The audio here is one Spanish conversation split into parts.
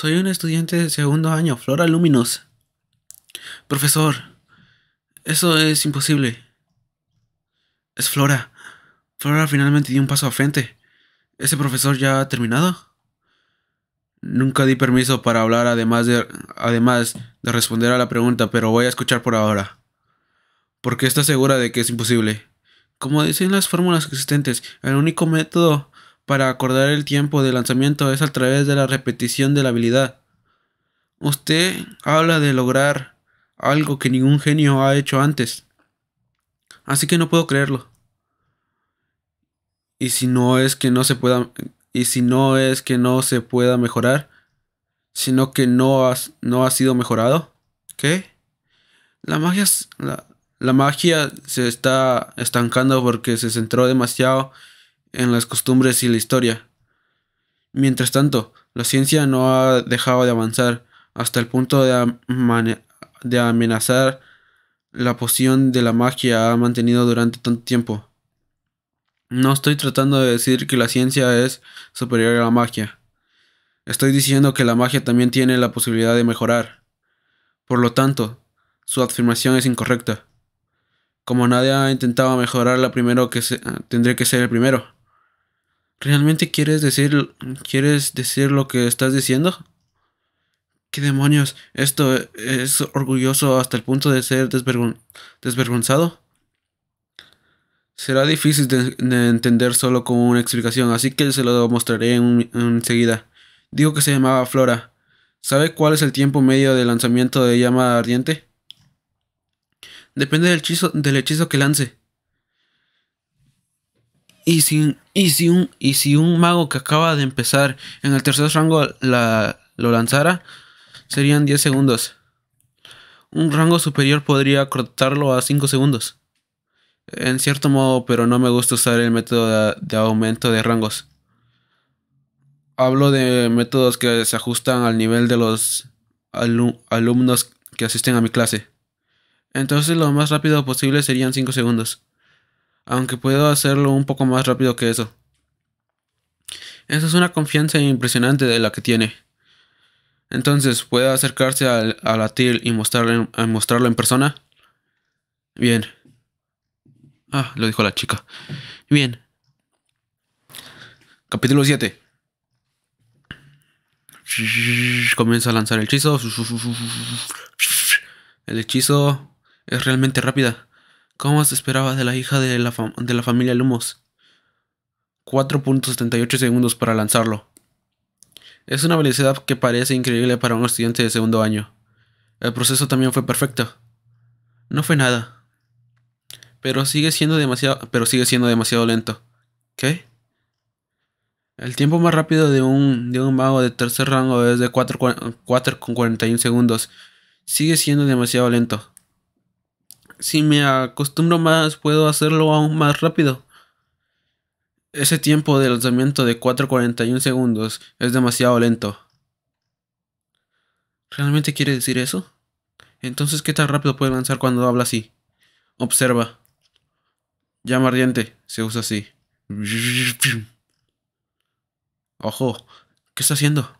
Soy un estudiante de segundo año, Flora Luminous. Profesor, eso es imposible. Es Flora. Flora finalmente dio un paso a frente. ¿Ese profesor ya ha terminado? Nunca di permiso para hablar además de, además de responder a la pregunta, pero voy a escuchar por ahora. Porque está segura de que es imposible. Como dicen las fórmulas existentes, el único método para acordar el tiempo de lanzamiento es a través de la repetición de la habilidad. Usted habla de lograr algo que ningún genio ha hecho antes. Así que no puedo creerlo. Y si no es que no se pueda y si no es que no se pueda mejorar, sino que no, has, no ha sido mejorado. ¿Qué? La magia, la, la magia se está estancando porque se centró demasiado en las costumbres y la historia. Mientras tanto, la ciencia no ha dejado de avanzar hasta el punto de, amenazar la posición de la magia ha mantenido durante tanto tiempo. No estoy tratando de decir que la ciencia es superior a la magia. Estoy diciendo que la magia también tiene la posibilidad de mejorar. Por lo tanto, su afirmación es incorrecta. Como nadie ha intentado mejorarla primero que tendré que ser el primero. ¿Realmente quieres decir, quieres decir lo que estás diciendo? ¿Qué demonios? ¿Esto es orgulloso hasta el punto de ser desvergonzado? Será difícil de, entender solo con una explicación, así que se lo mostraré enseguida. Digo que se llamaba Flora. ¿Sabe cuál es el tiempo medio de lanzamiento de llama ardiente? Depende del del hechizo que lance. Y si, y si, un, y si un mago que acaba de empezar en el tercer rango lo lanzara, serían 10 segundos. Un rango superior podría cortarlo a 5 segundos. En cierto modo, pero no me gusta usar el método de, aumento de rangos. Hablo de métodos que se ajustan al nivel de los alumnos que asisten a mi clase. Entonces lo más rápido posible serían 5 segundos aunque puedo hacerlo un poco más rápido que eso. Esa es una confianza impresionante de la que tiene. Entonces, ¿puede acercarse a la TIL y mostrarle, mostrarlo en persona? Bien. Ah, lo dijo la chica. Bien. Capítulo 7. Comienza a lanzar el hechizo. El hechizo es realmente rápida. ¿Cómo se esperaba de la hija de la, familia Lumos? 4.78 segundos para lanzarlo. Es una velocidad que parece increíble para un estudiante de segundo año. El proceso también fue perfecto. No fue nada. Pero sigue siendo demasiado, pero sigue siendo demasiado lento. ¿Qué? El tiempo más rápido de un, mago de tercer rango es de 4.41 segundos. Sigue siendo demasiado lento si me acostumbro más, puedo hacerlo aún más rápido. Ese tiempo de lanzamiento de 4.41 segundos es demasiado lento. ¿Realmente quiere decir eso? Entonces, ¿qué tan rápido puede lanzar cuando habla así? Observa. Llama ardiente, se usa así. Ojo, ¿qué está haciendo?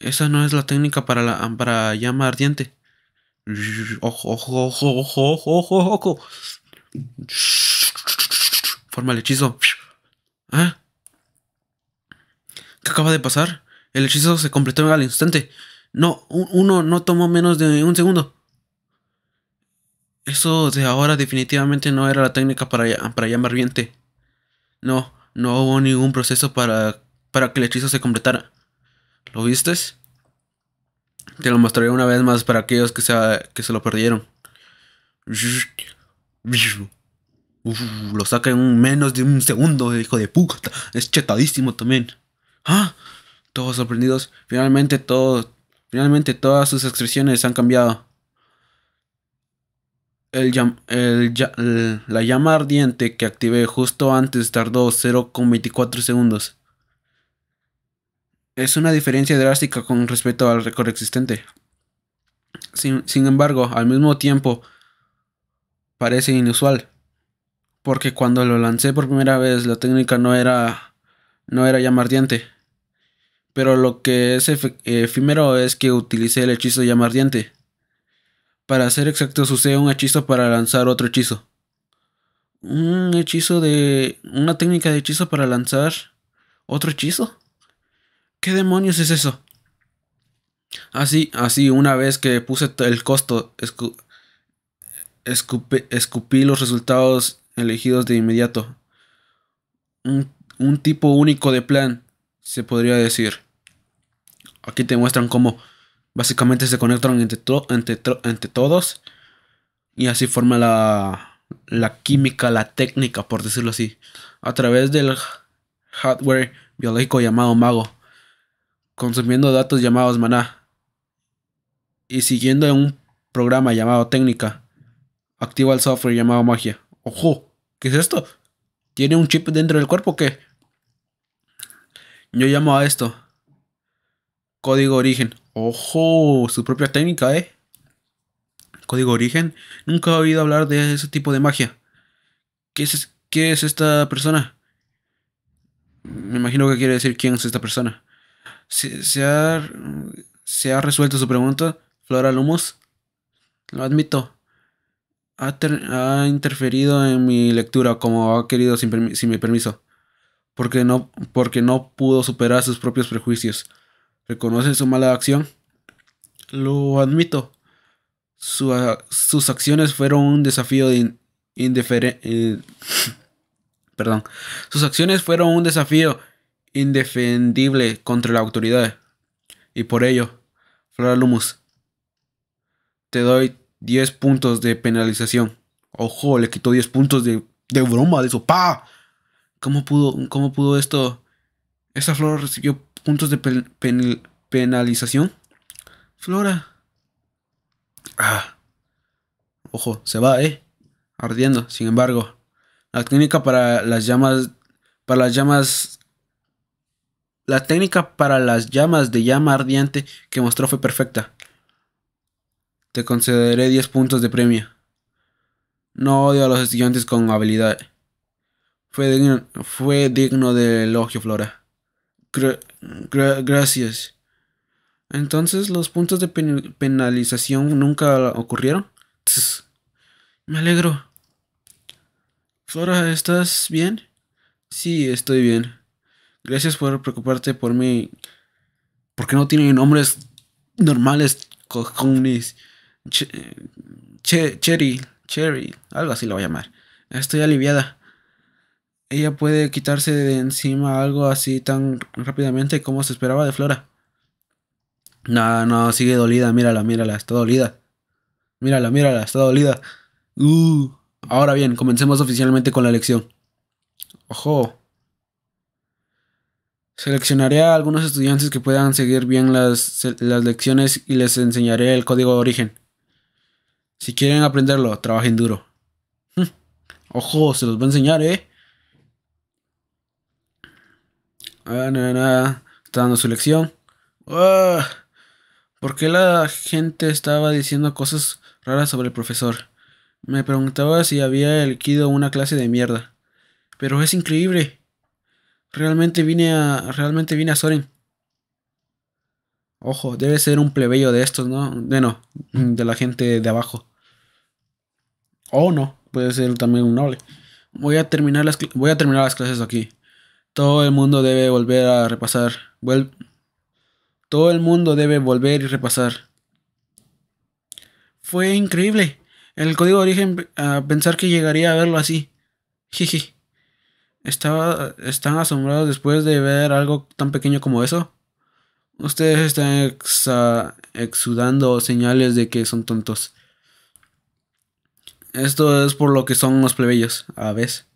Esa no es la técnica para la para llama ardiente. Forma el hechizo. ¿Ah? ¿Qué acaba de pasar? El hechizo se completó en al instante. No, uno no tomó menos de un segundo. Eso de ahora definitivamente no era la técnica para, para llamar viente. No, no hubo ningún proceso para, para que el hechizo se completara. ¿Lo viste? Te lo mostraré una vez más para aquellos que se, que se lo perdieron. lo saca en menos de un segundo, hijo de puta. Es chetadísimo también. Ah, todos sorprendidos. Finalmente todos. Finalmente todas sus expresiones han cambiado. El, la llama ardiente que activé justo antes tardó 0,24 segundos es una diferencia drástica con respecto al récord existente. Sin, embargo, al mismo tiempo, parece inusual. Porque cuando lo lancé por primera vez, la técnica no era, no era llamar ardiente. Pero lo que es efímero es que utilicé el hechizo llamar ardiente. Para ser exactos, usé un hechizo para lanzar otro hechizo. Un hechizo de. Una técnica de hechizo para lanzar otro hechizo. ¿Qué demonios es eso? Así, ah, así, ah, una vez que puse el costo, escupí los resultados elegidos de inmediato. Un, tipo único de plan, se podría decir. Aquí te muestran cómo básicamente se conectan entre, todos y así forma la química, la técnica, por decirlo así, a través del hardware biológico llamado mago consumiendo datos llamados maná y siguiendo un programa llamado técnica. Activa el software llamado magia. ¡Ojo! ¿Qué es esto? ¿Tiene un chip dentro del cuerpo o qué? Yo llamo a esto código origen. ¡Ojo! Su propia técnica, ¿eh? Código origen. Nunca he oído hablar de ese tipo de magia. ¿Qué es, qué es esta persona? Me imagino que quiere decir quién es esta persona. ¿Se, ha, resuelto su pregunta, Flora Lumos? Lo admito. Ha, interferido en mi lectura como ha querido sin, mi permiso. Porque no, porque no pudo superar sus propios prejuicios. ¿Reconoce su mala acción? Lo admito. sus acciones fueron un desafío de eh, perdón. Sus acciones fueron un desafío indefendible contra la autoridad. Y por ello, Flora Lumus te doy 10 puntos de penalización. Ojo, le quitó 10 puntos de, de broma, de pa... ¿Cómo pudo, ¿Cómo pudo esto? ¿Esa flora recibió puntos de penalización? Flora. Ah. Ojo, se va, ¿eh? Ardiendo, sin embargo. La técnica para las llamas. Para las llamas la técnica para las llamas de llama ardiente que mostró fue perfecta. Te concederé 10 puntos de premio. No odio a los estudiantes con habilidad. Fue digno, fue digno de elogio, Flora. gracias. Entonces, ¿los puntos de penalización nunca ocurrieron? Me alegro. Flora, ¿estás bien? Sí, estoy bien. Gracias por preocuparte por mí. Porque no tiene nombres normales, cojones. cherry, Cherry, algo así lo voy a llamar. Estoy aliviada. Ella puede quitarse de encima algo así tan rápidamente como se esperaba de Flora. No, no, sigue dolida, mírala, mírala, está dolida. Mírala, mírala, está dolida. Uh, ahora bien, comencemos oficialmente con la lección. Ojo, Seleccionaré a algunos estudiantes que puedan seguir bien las, lecciones y les enseñaré el código de origen. Si quieren aprenderlo, trabajen duro. Hm. Ojo, se los va a enseñar, ¿eh? Ah, nada, nada. Está dando su lección. Porque ah. ¿Por qué la gente estaba diciendo cosas raras sobre el profesor? Me preguntaba si había elegido una clase de mierda. Pero es increíble. Realmente vine a. Realmente vine a Soren. Ojo, debe ser un plebeyo de estos, ¿no? De no, de la gente de abajo. O no, puede ser también un noble. Voy a terminar las, voy a terminar las clases aquí. Todo el mundo debe volver a repasar. Todo el mundo debe volver y repasar. Fue increíble. El código de origen a ah, pensar que llegaría a verlo así. Jiji. Estaba, están asombrados después de ver algo tan pequeño como eso. Ustedes están exudando señales de que son tontos. Esto es por lo que son los plebeyos, a veces.